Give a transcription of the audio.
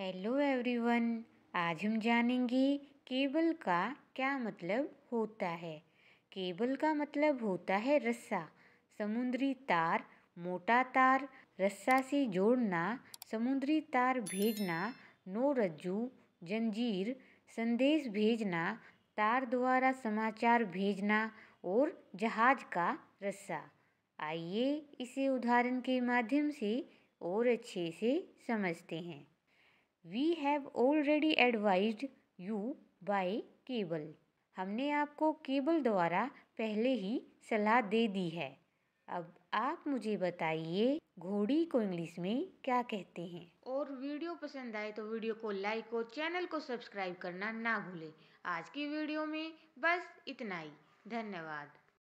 hello everyone आज हम जानेंगे केबल का क्या मतलब होता है केबल का मतलब होता है रस्सा समुद्री तार मोटा तार रस्सा से जोड़ना समुद्री तार भेजना नो रज्जू जंजीर संदेश भेजना तार द्वारा समाचार भेजना और जहाज का रस्सा आइए इसे उदाहरण के माध्यम से और अच्छे से समझते हैं we have already advise you buy cable हमने आपको केबल द्वारा पहले ही सलाह दे दी है अब आप मुझे बताइए घोड़ी को इंग्लिश में क्या कहते हैं और वीडियो पसंद आए तो वीडियो को लाइक और चैनल को सब्सक्राइब करना ना भूलें आज की वीडियो में बस इतना ही धन्यवाद